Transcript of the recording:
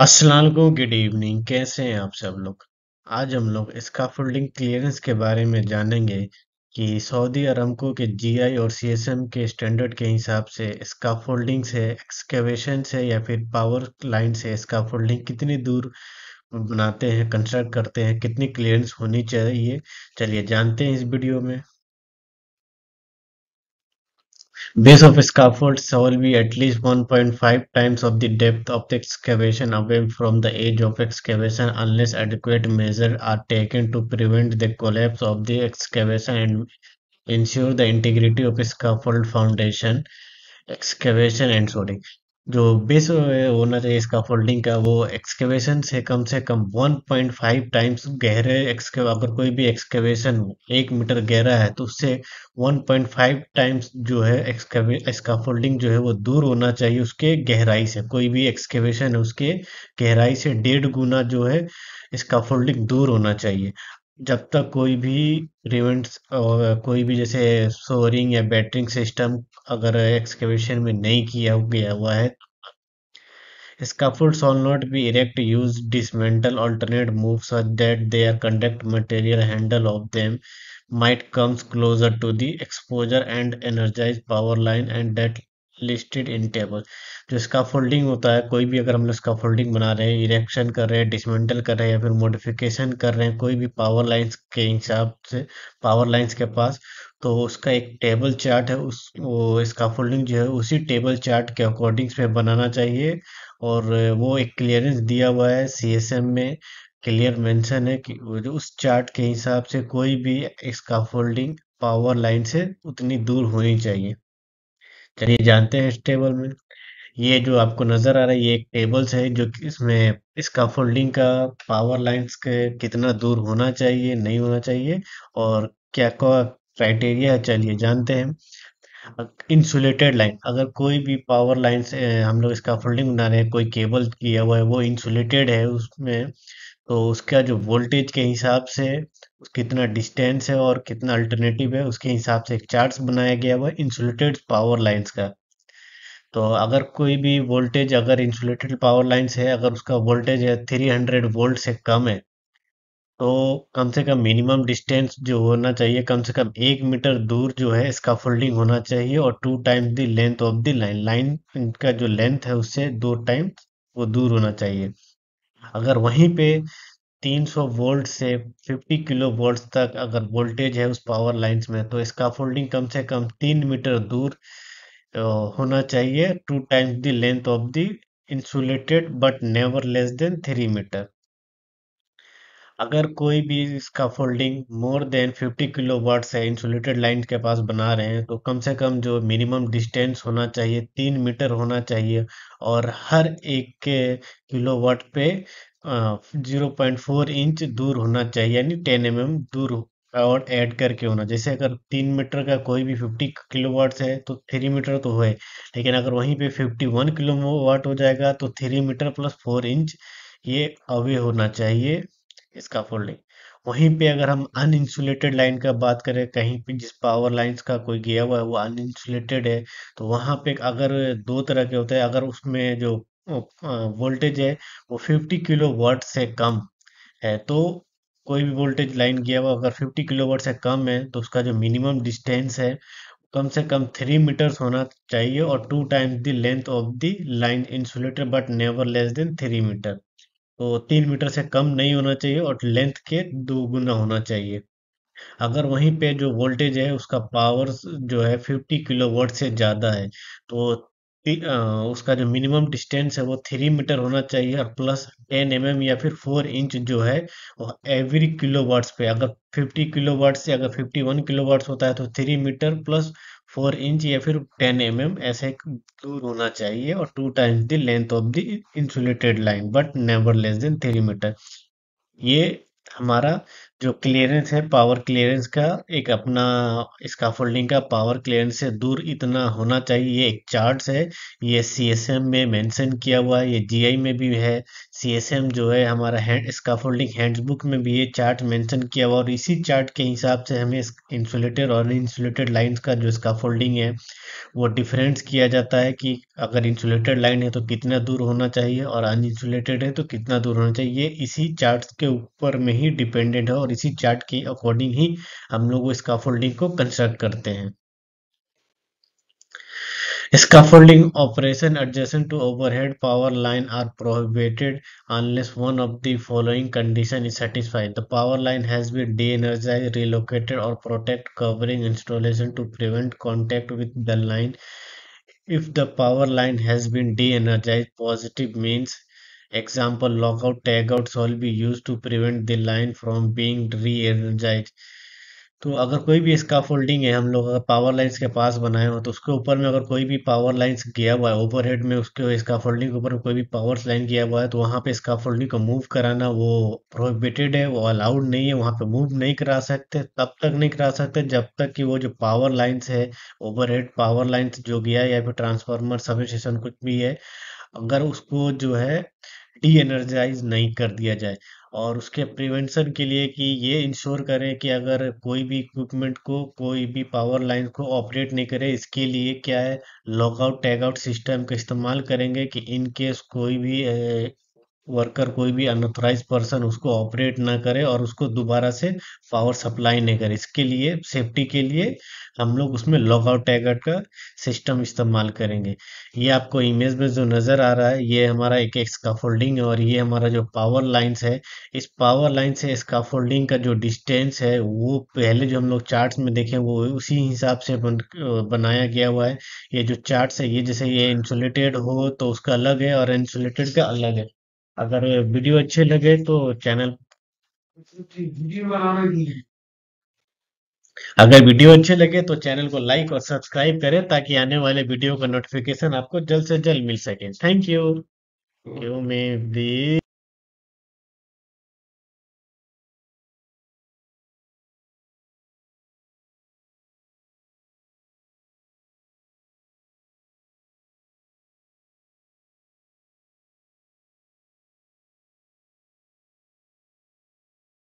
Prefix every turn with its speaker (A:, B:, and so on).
A: Aslam good evening कैसे हैं आप सब लोग आज हम लोग इसका फोल्डिंग क्लियरेंस के बारे में जानेंगे कि सऊदी अरबको के जीआई और सीएसएम के स्टैंडर्ड के हिसाब से फोल्डिंग से एक्सकेवेशन से या फिर पावर लाइन से इसका फोल्डिंग कितनी दूर बनाते हैं कंस्ट्रक्ट करते हैं कितनी क्लियरेंस होनी चाहिए चलिए जानते हैं इस वीडियो में Base of scaffold shall be at least 1.5 times of the depth of the excavation away from the edge of excavation unless adequate measures are taken to prevent the collapse of the excavation and ensure the integrity of scaffold foundation, excavation and sodding. जो base होना चाहिए इसका folding का वो excavation से कम से कम 1.5 times गहरे एक्सके अगर कोई भी एक्सकेवेशन एक मीटर गहरा है तो उससे 1.5 टाइम्स जो है एक्सकेवे इसका फोल्डिंग जो है वो दूर होना चाहिए उसके गहराई से कोई भी एक्सकेवेशन है उसके गहराई से डेढ़ गुना जो है इसका फोल्डिंग दूर होना चाहिए जब तक कोई भी रिवेंट कोई भी जैसे सोरिंग या बैटरिंग सिस्टम अगर एक्सकेवेशन में नहीं किया गया हुआ है scaffold shall not be erect use dismantle alternate move such that they are conduct material handle of them might comes closer to the exposure and energize power line and that listed in table जो इसका folding होता है कोई भी अगर हम लोग इसका फोल्डिंग बना रहे हैं इरेक्शन कर रहे हैं डिसमेंटल कर रहे हैं या फिर मोडिफिकेशन कर रहे हैं कोई भी पावर लाइंस के हिसाब से पावर लाइंस के पास तो उसका एक टेबल चार्ट है उस वो इसका फोल्डिंग जो है उसी टेबल चार्ट के अकॉर्डिंग में बनाना चाहिए और वो एक क्लियरेंस दिया हुआ है सी में क्लियर मेंशन है कि उस चार्ट के हिसाब से कोई भी इसका फोल्डिंग पावर लाइन से उतनी दूर होनी चाहिए चलिए जानते हैं इस टेबल में ये जो आपको नजर आ रहा है ये एक टेबल्स है जो कि इसमें इसका फोल्डिंग का पावर लाइंस के कितना दूर होना चाहिए नहीं होना चाहिए और क्या क्या क्राइटेरिया है चलिए जानते हैं इंसुलेटेड लाइन अगर कोई भी पावर लाइन हम लोग इसका फोल्डिंग बना रहे हैं कोई केबल किया हुआ है वो इंसुलेटेड है उसमें तो उसका जो वोल्टेज के हिसाब से कितना डिस्टेंस है और कितना अल्टरनेटिव है उसके हिसाब से एक चार्ज बनाया गया हुआ इंसुलेटेड पावर लाइंस का तो अगर कोई भी वोल्टेज अगर इंसुलेटेड पावर लाइंस है अगर उसका वोल्टेज है थ्री हंड्रेड वोल्ट से कम है तो कम से कम मिनिमम डिस्टेंस जो होना चाहिए कम से कम एक मीटर दूर जो है इसका फोल्डिंग होना चाहिए और two times the length of the line line का जो लेंथ है उससे दो टाइम वो दूर होना चाहिए अगर वहीं पे 300 वोल्ट से 50 किलो वोल्ट तक अगर वोल्टेज है उस पावर लाइन्स में तो इसका फोल्डिंग कम से कम तीन मीटर दूर होना चाहिए two times the length of the insulated but never less than three metre अगर कोई भी इसका folding more than 50 kilo watts है इंसुलेटेड लाइन के पास बना रहे हैं तो कम से कम जो मिनिमम डिस्टेंस होना चाहिए तीन मीटर होना चाहिए और हर एक के किलो वाट पे जीरो पॉइंट फोर इंच दूर होना चाहिए यानी टेन एम एम दूर और ऐड करके होना जैसे अगर तीन मीटर का कोई भी फिफ्टी किलो वाट है तो थ्री मीटर तो है लेकिन अगर वहीं पे फिफ्टी वन किलो वाट हो जाएगा तो three metre plus four inch ये अवे होना चाहिए इसका फोल्डिंग वहीं पे अगर हम अनइंसुलेटेड लाइन का बात करें कहीं पे जिस पावर लाइंस का कोई गया हुआ है वो अनइंसुलेटेड है तो वहां पे अगर दो तरह के होते हैं अगर उसमें जो वोल्टेज है वो 50 किलो वाट से कम है तो कोई भी वोल्टेज लाइन गया हुआ अगर 50 किलो वाट से कम है तो उसका जो मिनिमम डिस्टेंस है कम से कम थ्री मीटर्स होना चाहिए और two times the length of the line insulator but never less than three metre तो तीन मीटर से कम नहीं होना चाहिए और लेंथ के दो गुना होना चाहिए अगर वहीं पे जो वोल्टेज है उसका पावर जो है 50 किलोवाट से ज़्यादा है तो उसका जो मिनिमम डिस्टेंस है वो थ्री मीटर होना चाहिए और प्लस टेन एम या फिर फोर इंच जो है एवरी किलो वाट्स पे अगर फिफ्टी किलो वाट से अगर फिफ्टी वन किलो वाट्स होता है तो three metre plus four inch या फिर टेन एम एम ऐसे दूर होना चाहिए और two times the length of the insulated line but never less than three metre ये हमारा जो क्लियरेंस है पावर क्लियरेंस का एक अपना इसका फोल्डिंग का पावर क्लियरेंस से दूर इतना होना चाहिए ये एक चार्ट है ये सीएसएम में मेंशन किया हुआ है ये जीआई में भी है सीएसएम जो है हमारा हैंड इसका फोल्डिंग हैंडबुक में भी ये चार्ट मेंशन किया हुआ और इसी चार्ट के हिसाब से हमें इंसुलेटेड और इंसुलेटेड लाइन्स का जो इसका फोल्डिंग है वो डिफरेंस किया जाता है कि अगर इंसुलेटेड लाइन है तो कितना दूर होना चाहिए और अनइंसुलेटेड है तो कितना दूर होना चाहिए ये इसी चार्ट के ऊपर में ही डिपेंडेंट है और और इसी चार्ट के अकॉर्डिंग ही हम लोग इसका फोल्डिंग को कंस्ट्रक्ट करते हैं इसका folding operation adjacent to overhead power line are prohibited unless one of the following condition is satisfied the power line has be de energize relocated और protect covering installation to prevent contact with the line if the power line has been de energize positive means Example, lockout tagout all be used to prevent the line from being re-energized. तो अगर कोई भी इसका folding है हम लोग अगर power lines के पास बनाए हो तो उसके ऊपर में अगर कोई भी पावर लाइन्स गया हुआ है ओवरहेड में उसके इसका फोल्डिंग के ऊपर कोई भी पावर लाइन गया हुआ है तो वहाँ पे इसका फोल्डिंग को मूव कराना वो प्रोहिबिटेड है वो अलाउड नहीं है वहाँ पे मूव नहीं करा सकते तब तक नहीं करा सकते जब तक कि वो जो पावर लाइन्स है ओवरहेड पावर लाइन्स जो गया या फिर ट्रांसफार्मर सब स्टेशन कुछ भी है अगर उसको जो है डी एनर्जाइज नहीं कर दिया जाए और उसके प्रिवेंशन के लिए कि ये इंश्योर करें कि अगर कोई भी इक्विपमेंट को कोई भी पावर लाइन को ऑपरेट नहीं करे इसके लिए क्या है लॉकआउट टैगआउट सिस्टम का इस्तेमाल करेंगे कि इन केस कोई भी वर्कर कोई भी अनऑथोराइज पर्सन उसको ऑपरेट ना करे और उसको दोबारा से पावर सप्लाई नहीं करे इसके लिए सेफ्टी के लिए हम लोग उसमें लॉगआउट टैगर का सिस्टम इस्तेमाल करेंगे ये आपको इमेज में जो नज़र आ रहा है ये हमारा एक स्काफोल्डिंग है और ये हमारा जो पावर लाइन्स है इस पावर लाइन से स्काफोल्डिंग का जो डिस्टेंस है वो पहले जो हम लोग चार्ट में देखे वो उसी हिसाब से बन, बनाया गया हुआ है ये जो चार्ट है ये जैसे ये इंसुलेटेड हो तो उसका अलग है और इंसुलेटेड का अलग है अगर वीडियो अच्छे लगे तो चैनल अगर वीडियो अच्छे लगे तो चैनल को लाइक और सब्सक्राइब करें ताकि आने वाले वीडियो का नोटिफिकेशन आपको जल्द से जल्द मिल सके thank you you may B